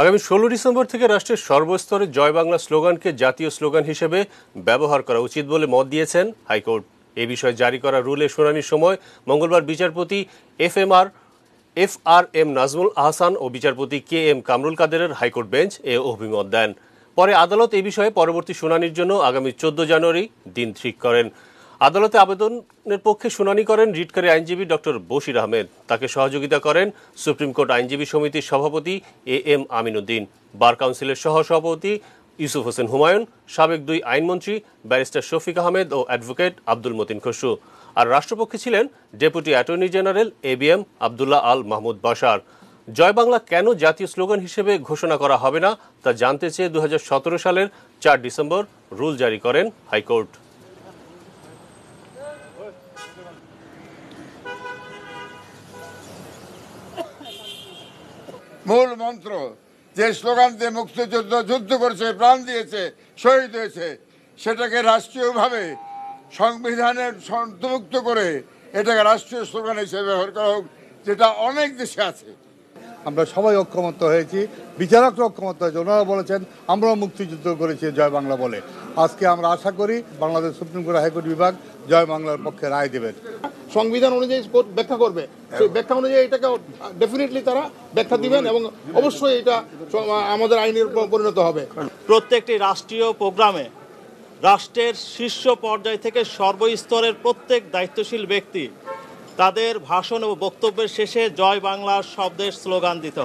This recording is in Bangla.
আগামী ষোলো ডিসেম্বর থেকে রাষ্ট্রের সর্বস্তরে জয় বাংলা স্লোগানকে জাতীয় স্লোগান হিসেবে ব্যবহার করা উচিত বলে মত দিয়েছেন হাইকোর্ট এ বিষয়ে জারি করা রুলে শুনানির সময় মঙ্গলবার বিচারপতি F M R F R M Nazmul Ahsan ও বিচারপতি কে এম কামরুল কাদেরের হাইকোর্ট বেঞ্চ এ অভিমত দেন পরে আদালত এ বিষয়ে পরবর্তী শুনানির জন্য আগামী চোদ্দ জানুয়ারি দিন ঠিক করেন আদালতে আবেদনের পক্ষে শুনানি করেন রিটকারী আইনজীবী ডক্টর বশির আহমেদ তাকে সহযোগিতা করেন সুপ্রিম কোর্ট আইনজীবী সমিতির সভাপতি এ এম আমিনুদ্দিন বার কাউন্সিলের সহসভাপতি ইউসুফ হোসেন হুমায়ুন সাবেক দুই আইনমন্ত্রী ব্যারিস্টার শফিক আহমেদ ও অ্যাডভোকেট আব্দুল মতিন খসু আর রাষ্ট্রপক্ষে ছিলেন deputy attorney general A B M Abdullah Al Mahmud Bashar জয় বাংলা কেন জাতীয় স্লোগান হিসেবে ঘোষণা করা হবে না তা জানতে চেয়ে দু সালের চার ডিসেম্বর রুল জারি করেন হাইকোর্ট মূল মন্ত্র যে স্লোগান দিয়ে মুক্তিযুদ্ধ যুদ্ধ করেছে প্রাণ দিয়েছে শহীদ হয়েছে সেটাকে রাষ্ট্রীয়ভাবে সংবিধানের সন্তমুক্ত করে এটাকে রাষ্ট্রীয় স্লোগান হিসেবে ব্যবহার করা হোক যেটা অনেক দেশে আছে আমরা সবাই ঐক্যমত হয়েছি বিচারকরা ঐক্যমত হয়েছে ওনারা বলেছেন আমরাও মুক্তিযুদ্ধ করেছি জয় বাংলা বলে আজকে আমরা আশা করি বাংলাদেশ সুপ্রিম কোর্ট হাইকোর্ট বিভাগ জয় বাংলার পক্ষে রায় দেবেন সংবিধান অনুযায়ী ব্যাখ্যা করবে সেই ব্যাখ্যা অনুযায়ী এটাকে ডেফিনেটলি তারা ব্যাখ্যা দিবেন এবং অবশ্যই এটা আমাদের আইনের পরিণত হবে প্রত্যেকটি রাষ্ট্রীয় প্রোগ্রামে রাষ্ট্রের শীর্ষ পর্যায় থেকে সর্বস্তরের প্রত্যেক দায়িত্বশীল ব্যক্তি তাদের ভাষণ ও বক্তব্যের শেষে জয় বাংলার শব্দের স্লোগান দিতে